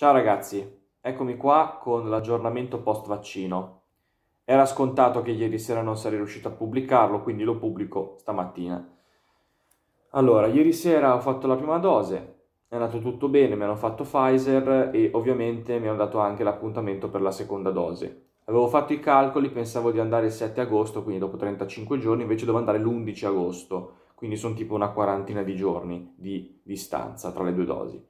Ciao ragazzi, eccomi qua con l'aggiornamento post vaccino. Era scontato che ieri sera non sarei riuscito a pubblicarlo, quindi lo pubblico stamattina. Allora, ieri sera ho fatto la prima dose, è andato tutto bene, mi hanno fatto Pfizer e ovviamente mi hanno dato anche l'appuntamento per la seconda dose. Avevo fatto i calcoli, pensavo di andare il 7 agosto, quindi dopo 35 giorni, invece devo andare l'11 agosto, quindi sono tipo una quarantina di giorni di distanza tra le due dosi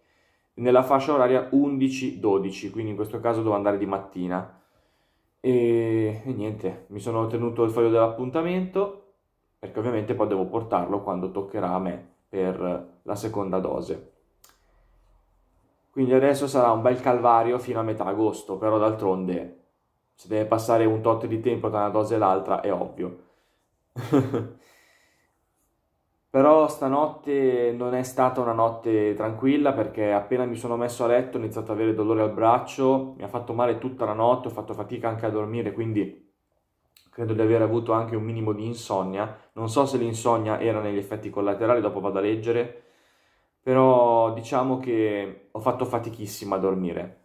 nella fascia oraria 11-12, quindi in questo caso devo andare di mattina. E, e niente, mi sono tenuto il foglio dell'appuntamento perché ovviamente poi devo portarlo quando toccherà a me per la seconda dose. Quindi adesso sarà un bel calvario fino a metà agosto, però d'altronde se deve passare un tot di tempo tra una dose e l'altra è ovvio. Però stanotte non è stata una notte tranquilla perché appena mi sono messo a letto ho iniziato ad avere dolore al braccio, mi ha fatto male tutta la notte, ho fatto fatica anche a dormire, quindi credo di aver avuto anche un minimo di insonnia. Non so se l'insonnia era negli effetti collaterali, dopo vado a leggere, però diciamo che ho fatto fatichissimo a dormire.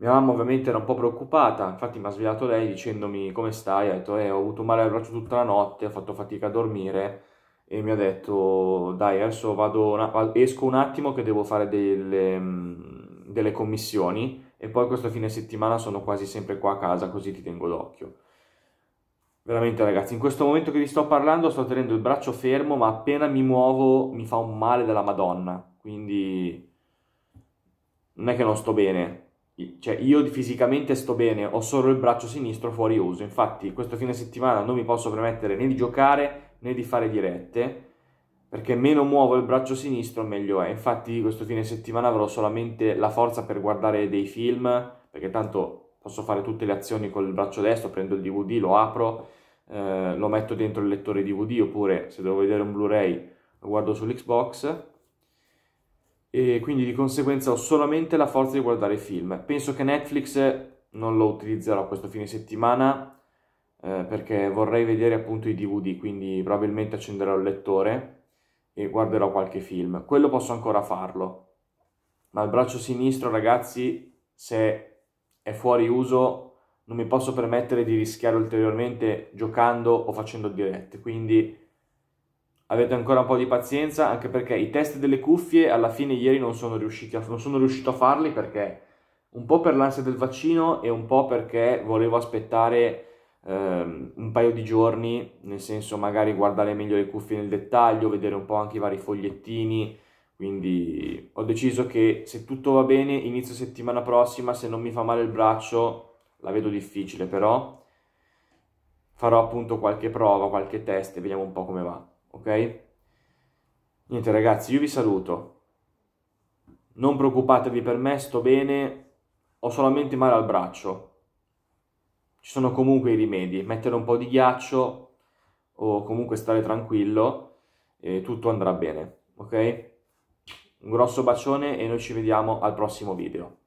Mia mamma ovviamente era un po' preoccupata, infatti mi ha svegliato lei dicendomi come stai, ha detto eh, ho avuto male al braccio tutta la notte, ho fatto fatica a dormire e mi ha detto dai adesso vado, esco un attimo che devo fare delle, mm, delle commissioni e poi questo fine settimana sono quasi sempre qua a casa così ti tengo d'occhio. Veramente ragazzi, in questo momento che vi sto parlando sto tenendo il braccio fermo ma appena mi muovo mi fa un male della madonna, quindi non è che non sto bene, cioè io fisicamente sto bene, ho solo il braccio sinistro fuori uso, infatti questo fine settimana non mi posso permettere né di giocare né di fare dirette, perché meno muovo il braccio sinistro meglio è. Infatti questo fine settimana avrò solamente la forza per guardare dei film, perché tanto posso fare tutte le azioni con il braccio destro, prendo il DVD, lo apro, eh, lo metto dentro il lettore DVD, oppure se devo vedere un Blu-ray lo guardo sull'Xbox. E quindi di conseguenza ho solamente la forza di guardare film. Penso che Netflix non lo utilizzerò questo fine settimana, eh, perché vorrei vedere appunto i DVD, quindi probabilmente accenderò il lettore e guarderò qualche film. Quello posso ancora farlo, ma il braccio sinistro, ragazzi, se è fuori uso non mi posso permettere di rischiare ulteriormente giocando o facendo dirette, quindi avete ancora un po' di pazienza, anche perché i test delle cuffie alla fine ieri non sono, riusciti a, non sono riuscito a farli perché un po' per l'ansia del vaccino e un po' perché volevo aspettare Ehm, un paio di giorni, nel senso magari guardare meglio le cuffie nel dettaglio, vedere un po' anche i vari fogliettini, quindi ho deciso che se tutto va bene inizio settimana prossima, se non mi fa male il braccio, la vedo difficile però, farò appunto qualche prova, qualche test e vediamo un po' come va, ok? Niente ragazzi, io vi saluto. Non preoccupatevi per me, sto bene, ho solamente male al braccio ci sono comunque i rimedi, mettere un po' di ghiaccio o comunque stare tranquillo e eh, tutto andrà bene, ok? Un grosso bacione e noi ci vediamo al prossimo video.